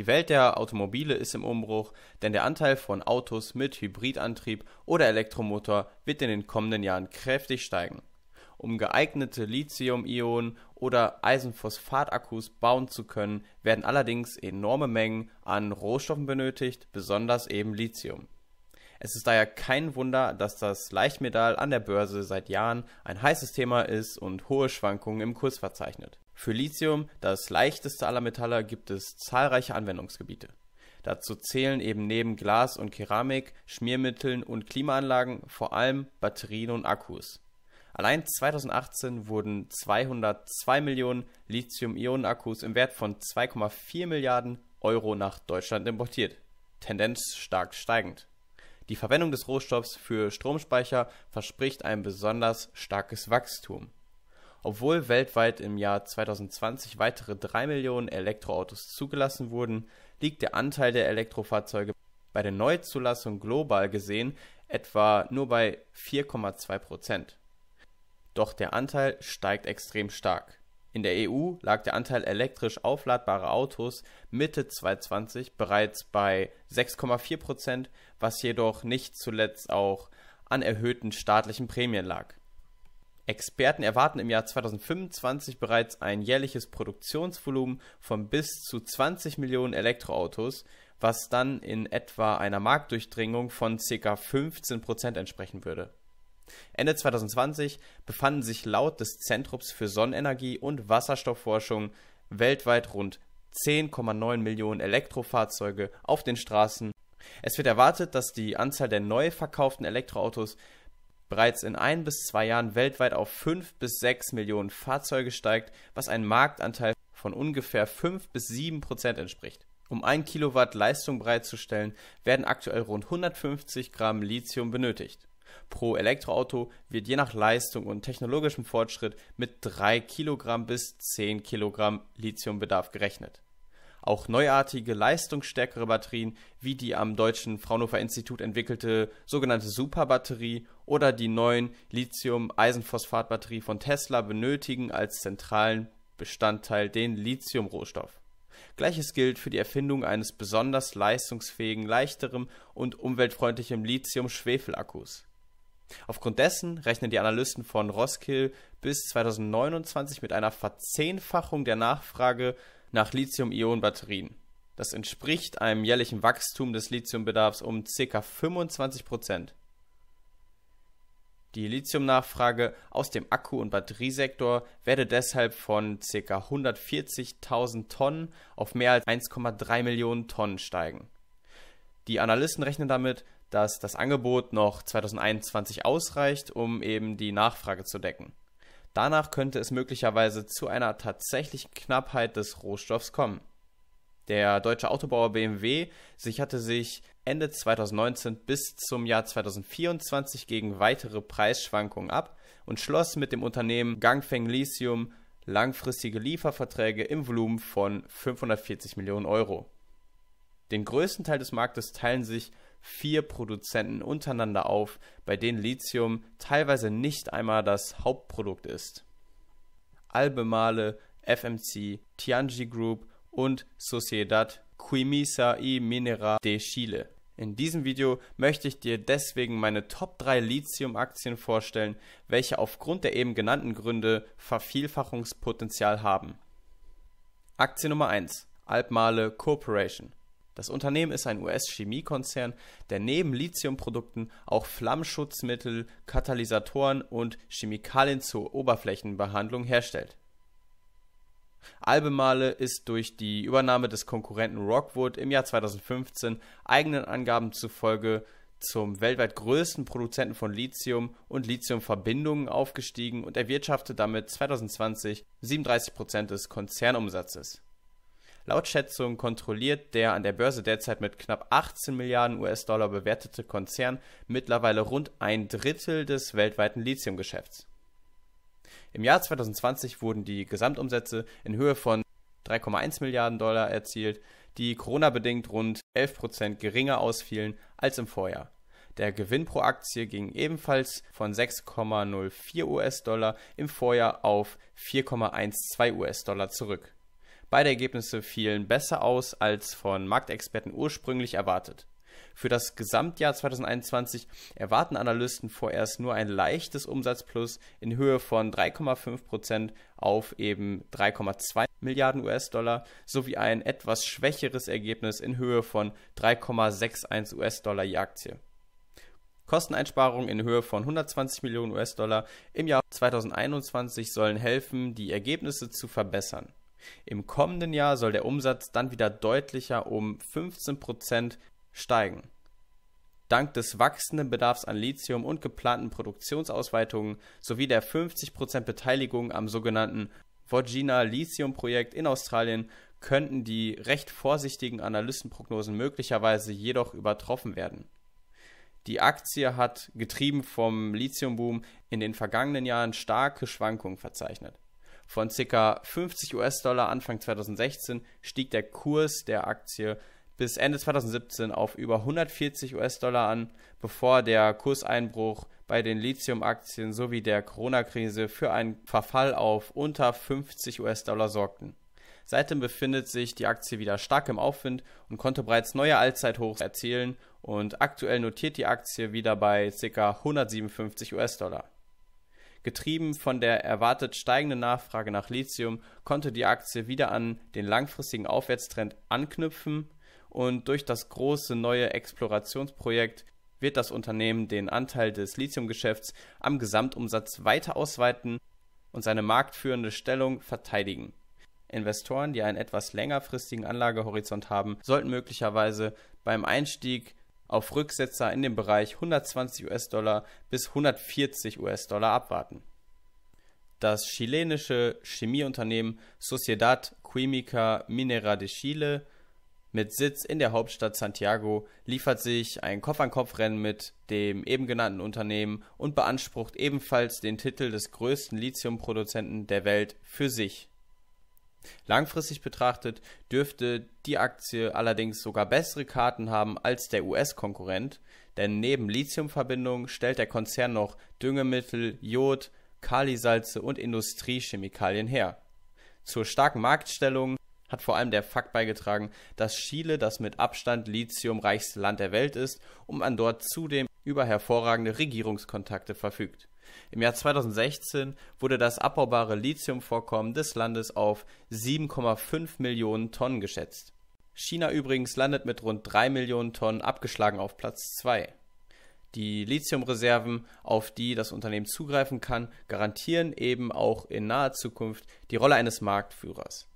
Die Welt der Automobile ist im Umbruch, denn der Anteil von Autos mit Hybridantrieb oder Elektromotor wird in den kommenden Jahren kräftig steigen. Um geeignete Lithium-Ionen oder Eisenphosphat-Akkus bauen zu können, werden allerdings enorme Mengen an Rohstoffen benötigt, besonders eben Lithium. Es ist daher kein Wunder, dass das Leichtmetall an der Börse seit Jahren ein heißes Thema ist und hohe Schwankungen im Kurs verzeichnet für Lithium, das leichteste aller Metalle, gibt es zahlreiche Anwendungsgebiete. Dazu zählen eben neben Glas und Keramik, Schmiermitteln und Klimaanlagen vor allem Batterien und Akkus. Allein 2018 wurden 202 Millionen Lithium-Ionen-Akkus im Wert von 2,4 Milliarden Euro nach Deutschland importiert. Tendenz stark steigend. Die Verwendung des Rohstoffs für Stromspeicher verspricht ein besonders starkes Wachstum. Obwohl weltweit im Jahr 2020 weitere 3 Millionen Elektroautos zugelassen wurden, liegt der Anteil der Elektrofahrzeuge bei der Neuzulassung global gesehen etwa nur bei 4,2 Prozent. Doch der Anteil steigt extrem stark. In der EU lag der Anteil elektrisch aufladbarer Autos Mitte 2020 bereits bei 6,4 Prozent, was jedoch nicht zuletzt auch an erhöhten staatlichen Prämien lag. Experten erwarten im Jahr 2025 bereits ein jährliches Produktionsvolumen von bis zu 20 Millionen Elektroautos, was dann in etwa einer Marktdurchdringung von ca. 15 Prozent entsprechen würde. Ende 2020 befanden sich laut des Zentrums für Sonnenenergie und Wasserstoffforschung weltweit rund 10,9 Millionen Elektrofahrzeuge auf den Straßen. Es wird erwartet, dass die Anzahl der neu verkauften Elektroautos bereits in ein bis zwei Jahren weltweit auf 5 bis sechs Millionen Fahrzeuge steigt, was einem Marktanteil von ungefähr 5 bis sieben Prozent entspricht. Um 1 Kilowatt Leistung bereitzustellen, werden aktuell rund 150 Gramm Lithium benötigt. Pro Elektroauto wird je nach Leistung und technologischem Fortschritt mit 3 Kilogramm bis 10 Kilogramm Lithiumbedarf gerechnet. Auch neuartige, leistungsstärkere Batterien wie die am deutschen Fraunhofer Institut entwickelte sogenannte Superbatterie oder die neuen Lithium-Eisenphosphat-Batterie von Tesla benötigen als zentralen Bestandteil den Lithium-Rohstoff. Gleiches gilt für die Erfindung eines besonders leistungsfähigen, leichteren und umweltfreundlichen Lithium-Schwefel-Akkus. Aufgrund dessen rechnen die Analysten von Roskill bis 2029 mit einer Verzehnfachung der Nachfrage nach Lithium-Ionen-Batterien. Das entspricht einem jährlichen Wachstum des Lithiumbedarfs um ca. 25 Prozent. Die Lithiumnachfrage aus dem Akku- und Batteriesektor werde deshalb von ca. 140.000 Tonnen auf mehr als 1,3 Millionen Tonnen steigen. Die Analysten rechnen damit, dass das Angebot noch 2021 ausreicht, um eben die Nachfrage zu decken. Danach könnte es möglicherweise zu einer tatsächlichen Knappheit des Rohstoffs kommen. Der deutsche Autobauer BMW sicherte sich Ende 2019 bis zum Jahr 2024 gegen weitere Preisschwankungen ab und schloss mit dem Unternehmen Gangfeng Lithium langfristige Lieferverträge im Volumen von 540 Millionen Euro. Den größten Teil des Marktes teilen sich vier Produzenten untereinander auf, bei denen Lithium teilweise nicht einmal das Hauptprodukt ist. Albemarle, FMC, Tianji Group und Sociedad Quimisa y Minera de Chile. In diesem Video möchte ich dir deswegen meine Top 3 Lithium-Aktien vorstellen, welche aufgrund der eben genannten Gründe Vervielfachungspotenzial haben. Aktie Nummer 1 Albemarle Corporation. Das Unternehmen ist ein US-Chemiekonzern, der neben Lithiumprodukten auch Flammschutzmittel, Katalysatoren und Chemikalien zur Oberflächenbehandlung herstellt. Albemale ist durch die Übernahme des Konkurrenten Rockwood im Jahr 2015 eigenen Angaben zufolge zum weltweit größten Produzenten von Lithium und Lithiumverbindungen aufgestiegen und erwirtschaftete damit 2020 37% des Konzernumsatzes. Laut Schätzungen kontrolliert der an der Börse derzeit mit knapp 18 Milliarden US-Dollar bewertete Konzern mittlerweile rund ein Drittel des weltweiten Lithiumgeschäfts. Im Jahr 2020 wurden die Gesamtumsätze in Höhe von 3,1 Milliarden Dollar erzielt, die Corona-bedingt rund 11 Prozent geringer ausfielen als im Vorjahr. Der Gewinn pro Aktie ging ebenfalls von 6,04 US-Dollar im Vorjahr auf 4,12 US-Dollar zurück. Beide Ergebnisse fielen besser aus als von Marktexperten ursprünglich erwartet. Für das Gesamtjahr 2021 erwarten Analysten vorerst nur ein leichtes Umsatzplus in Höhe von 3,5 auf eben 3,2 Milliarden US-Dollar sowie ein etwas schwächeres Ergebnis in Höhe von 3,61 US-Dollar je Aktie. Kosteneinsparungen in Höhe von 120 Millionen US-Dollar im Jahr 2021 sollen helfen, die Ergebnisse zu verbessern. Im kommenden Jahr soll der Umsatz dann wieder deutlicher um 15 steigen. Dank des wachsenden Bedarfs an Lithium und geplanten Produktionsausweitungen sowie der 50% Beteiligung am sogenannten Virginia Lithium Projekt in Australien könnten die recht vorsichtigen Analystenprognosen möglicherweise jedoch übertroffen werden. Die Aktie hat, getrieben vom Lithiumboom, in den vergangenen Jahren starke Schwankungen verzeichnet. Von ca. 50 US-Dollar Anfang 2016 stieg der Kurs der Aktie bis Ende 2017 auf über 140 US-Dollar an, bevor der Kurseinbruch bei den Lithium-Aktien sowie der Corona-Krise für einen Verfall auf unter 50 US-Dollar sorgten. Seitdem befindet sich die Aktie wieder stark im Aufwind und konnte bereits neue Allzeithochs erzielen und aktuell notiert die Aktie wieder bei ca. 157 US-Dollar. Getrieben von der erwartet steigenden Nachfrage nach Lithium konnte die Aktie wieder an den langfristigen Aufwärtstrend anknüpfen und durch das große neue Explorationsprojekt wird das Unternehmen den Anteil des Lithiumgeschäfts am Gesamtumsatz weiter ausweiten und seine marktführende Stellung verteidigen. Investoren, die einen etwas längerfristigen Anlagehorizont haben, sollten möglicherweise beim Einstieg auf Rücksetzer in dem Bereich 120 US-Dollar bis 140 US-Dollar abwarten. Das chilenische Chemieunternehmen Sociedad Química Minera de Chile mit Sitz in der Hauptstadt Santiago liefert sich ein Kopf-an-Kopf-Rennen mit dem eben genannten Unternehmen und beansprucht ebenfalls den Titel des größten Lithiumproduzenten der Welt für sich. Langfristig betrachtet dürfte die Aktie allerdings sogar bessere Karten haben als der US-Konkurrent, denn neben Lithiumverbindungen stellt der Konzern noch Düngemittel, Jod, Kalisalze und Industriechemikalien her. Zur starken Marktstellung hat vor allem der Fakt beigetragen, dass Chile das mit Abstand lithiumreichste Land der Welt ist und man dort zudem über hervorragende Regierungskontakte verfügt. Im Jahr 2016 wurde das abbaubare Lithiumvorkommen des Landes auf 7,5 Millionen Tonnen geschätzt. China übrigens landet mit rund 3 Millionen Tonnen abgeschlagen auf Platz 2. Die Lithiumreserven, auf die das Unternehmen zugreifen kann, garantieren eben auch in naher Zukunft die Rolle eines Marktführers.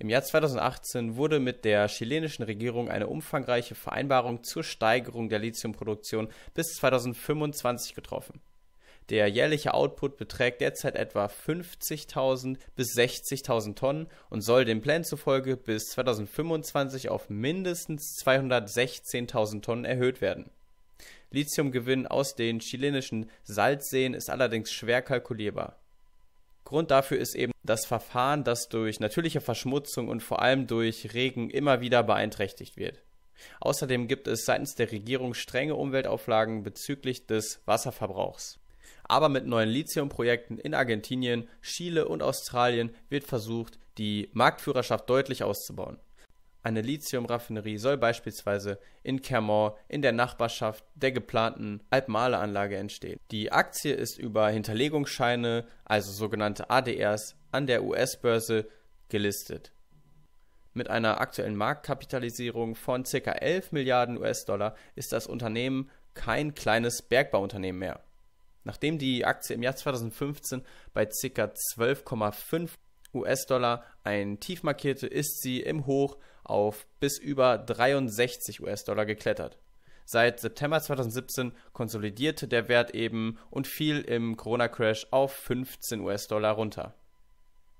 Im Jahr 2018 wurde mit der chilenischen Regierung eine umfangreiche Vereinbarung zur Steigerung der Lithiumproduktion bis 2025 getroffen. Der jährliche Output beträgt derzeit etwa 50.000 bis 60.000 Tonnen und soll dem Plan zufolge bis 2025 auf mindestens 216.000 Tonnen erhöht werden. Lithiumgewinn aus den chilenischen Salzseen ist allerdings schwer kalkulierbar. Grund dafür ist eben das Verfahren, das durch natürliche Verschmutzung und vor allem durch Regen immer wieder beeinträchtigt wird. Außerdem gibt es seitens der Regierung strenge Umweltauflagen bezüglich des Wasserverbrauchs. Aber mit neuen Lithiumprojekten in Argentinien, Chile und Australien wird versucht, die Marktführerschaft deutlich auszubauen. Eine Lithiumraffinerie soll beispielsweise in Clermont in der Nachbarschaft der geplanten Alpmale-Anlage entstehen. Die Aktie ist über Hinterlegungsscheine, also sogenannte ADRs, an der US-Börse gelistet. Mit einer aktuellen Marktkapitalisierung von ca. 11 Milliarden US-Dollar ist das Unternehmen kein kleines Bergbauunternehmen mehr. Nachdem die Aktie im Jahr 2015 bei ca. 12,5 US-Dollar ein Tief markierte, ist sie im Hoch auf bis über 63 US-Dollar geklettert. Seit September 2017 konsolidierte der Wert eben und fiel im Corona-Crash auf 15 US-Dollar runter.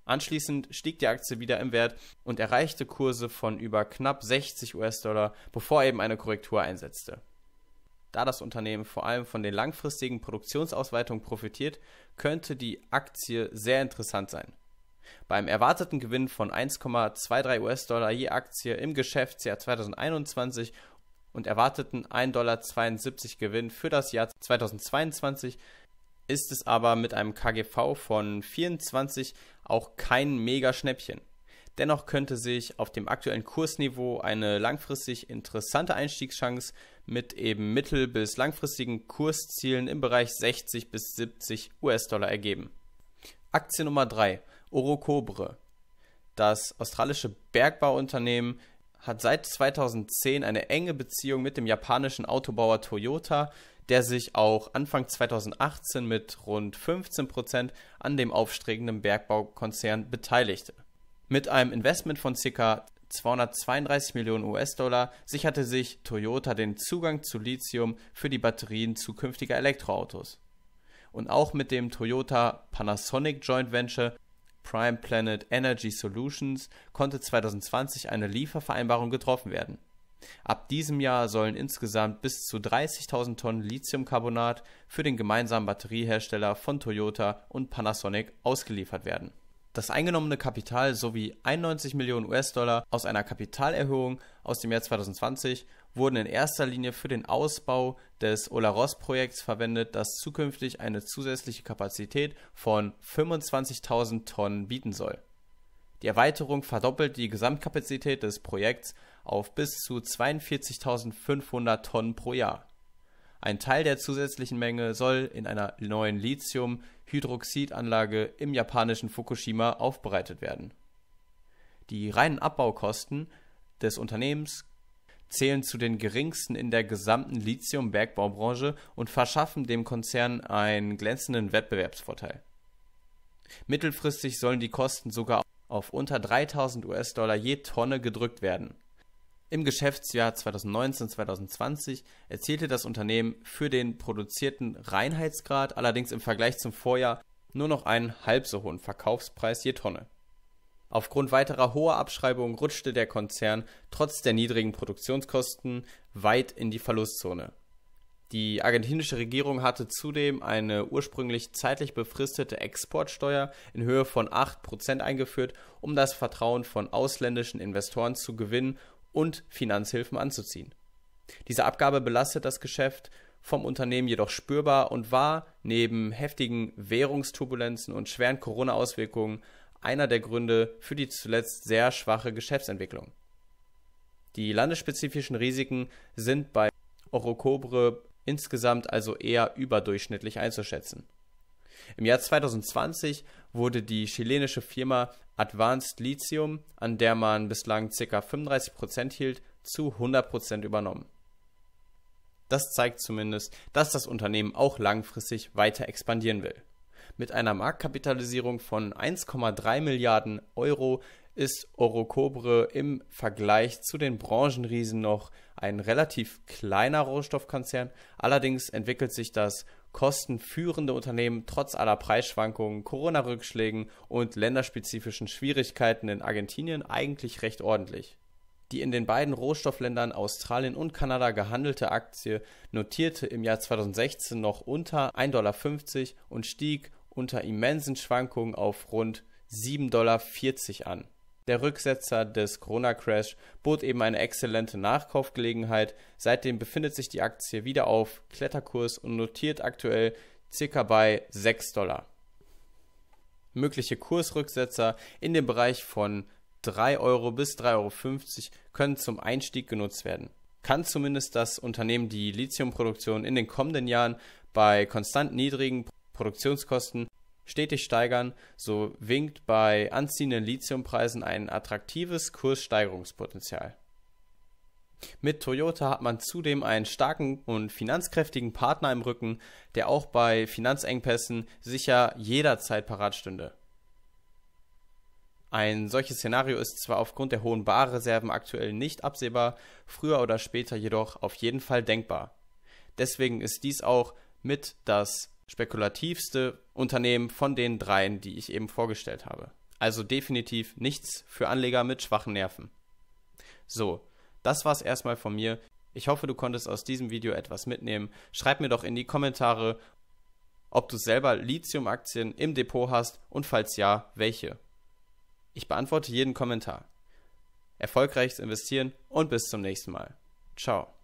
Anschließend stieg die Aktie wieder im Wert und erreichte Kurse von über knapp 60 US-Dollar, bevor eben eine Korrektur einsetzte. Da das Unternehmen vor allem von den langfristigen Produktionsausweitungen profitiert, könnte die Aktie sehr interessant sein. Beim erwarteten Gewinn von 1,23 US-Dollar je Aktie im Geschäftsjahr 2021 und erwarteten 1,72 Dollar Gewinn für das Jahr 2022 ist es aber mit einem KGV von 24 auch kein Mega-Schnäppchen. Dennoch könnte sich auf dem aktuellen Kursniveau eine langfristig interessante Einstiegschance mit eben mittel- bis langfristigen Kurszielen im Bereich 60 bis 70 US-Dollar ergeben. Aktie Nummer 3, Orocobre. Das australische Bergbauunternehmen hat seit 2010 eine enge Beziehung mit dem japanischen Autobauer Toyota, der sich auch Anfang 2018 mit rund 15% an dem aufstrebenden Bergbaukonzern beteiligte. Mit einem Investment von ca. 232 Millionen US-Dollar sicherte sich Toyota den Zugang zu Lithium für die Batterien zukünftiger Elektroautos. Und auch mit dem Toyota Panasonic Joint Venture Prime Planet Energy Solutions konnte 2020 eine Liefervereinbarung getroffen werden. Ab diesem Jahr sollen insgesamt bis zu 30.000 Tonnen Lithiumcarbonat für den gemeinsamen Batteriehersteller von Toyota und Panasonic ausgeliefert werden. Das eingenommene Kapital sowie 91 Millionen US-Dollar aus einer Kapitalerhöhung aus dem Jahr 2020 wurden in erster Linie für den Ausbau des Olaros-Projekts verwendet, das zukünftig eine zusätzliche Kapazität von 25.000 Tonnen bieten soll. Die Erweiterung verdoppelt die Gesamtkapazität des Projekts auf bis zu 42.500 Tonnen pro Jahr ein Teil der zusätzlichen Menge soll in einer neuen Lithium-Hydroxidanlage im japanischen Fukushima aufbereitet werden. Die reinen Abbaukosten des Unternehmens zählen zu den geringsten in der gesamten Lithium-Bergbaubranche und verschaffen dem Konzern einen glänzenden Wettbewerbsvorteil. Mittelfristig sollen die Kosten sogar auf unter 3000 US-Dollar je Tonne gedrückt werden im Geschäftsjahr 2019-2020 erzielte das Unternehmen für den produzierten Reinheitsgrad allerdings im Vergleich zum Vorjahr nur noch einen halb so hohen Verkaufspreis je Tonne. Aufgrund weiterer hoher Abschreibungen rutschte der Konzern trotz der niedrigen Produktionskosten weit in die Verlustzone. Die argentinische Regierung hatte zudem eine ursprünglich zeitlich befristete Exportsteuer in Höhe von 8% eingeführt, um das Vertrauen von ausländischen Investoren zu gewinnen und Finanzhilfen anzuziehen. Diese Abgabe belastet das Geschäft vom Unternehmen jedoch spürbar und war neben heftigen Währungsturbulenzen und schweren Corona-Auswirkungen einer der Gründe für die zuletzt sehr schwache Geschäftsentwicklung. Die landesspezifischen Risiken sind bei Orocobre insgesamt also eher überdurchschnittlich einzuschätzen. Im Jahr 2020 wurde die chilenische Firma Advanced Lithium, an der man bislang ca. 35% hielt, zu 100% übernommen. Das zeigt zumindest, dass das Unternehmen auch langfristig weiter expandieren will. Mit einer Marktkapitalisierung von 1,3 Milliarden Euro ist Orocobre im Vergleich zu den Branchenriesen noch ein relativ kleiner Rohstoffkonzern. Allerdings entwickelt sich das kostenführende Unternehmen trotz aller Preisschwankungen, Corona-Rückschlägen und länderspezifischen Schwierigkeiten in Argentinien eigentlich recht ordentlich. Die in den beiden Rohstoffländern Australien und Kanada gehandelte Aktie notierte im Jahr 2016 noch unter 1,50 Dollar und stieg unter immensen Schwankungen auf rund 7,40 Dollar an der Rücksetzer des Corona-Crash bot eben eine exzellente Nachkaufgelegenheit. Seitdem befindet sich die Aktie wieder auf Kletterkurs und notiert aktuell circa bei 6 Dollar. Mögliche Kursrücksetzer in dem Bereich von 3 Euro bis 3,50 Euro können zum Einstieg genutzt werden. Kann zumindest das Unternehmen die Lithiumproduktion in den kommenden Jahren bei konstant niedrigen Produktionskosten stetig steigern, so winkt bei anziehenden Lithiumpreisen ein attraktives Kurssteigerungspotenzial. Mit Toyota hat man zudem einen starken und finanzkräftigen Partner im Rücken, der auch bei Finanzengpässen sicher jederzeit parat stünde. Ein solches Szenario ist zwar aufgrund der hohen Barreserven aktuell nicht absehbar, früher oder später jedoch auf jeden Fall denkbar. Deswegen ist dies auch mit das spekulativste Unternehmen von den dreien, die ich eben vorgestellt habe. Also definitiv nichts für Anleger mit schwachen Nerven. So, das war's erstmal von mir. Ich hoffe, du konntest aus diesem Video etwas mitnehmen. Schreib mir doch in die Kommentare, ob du selber Lithium-Aktien im Depot hast und falls ja, welche. Ich beantworte jeden Kommentar. Erfolgreiches Investieren und bis zum nächsten Mal. Ciao.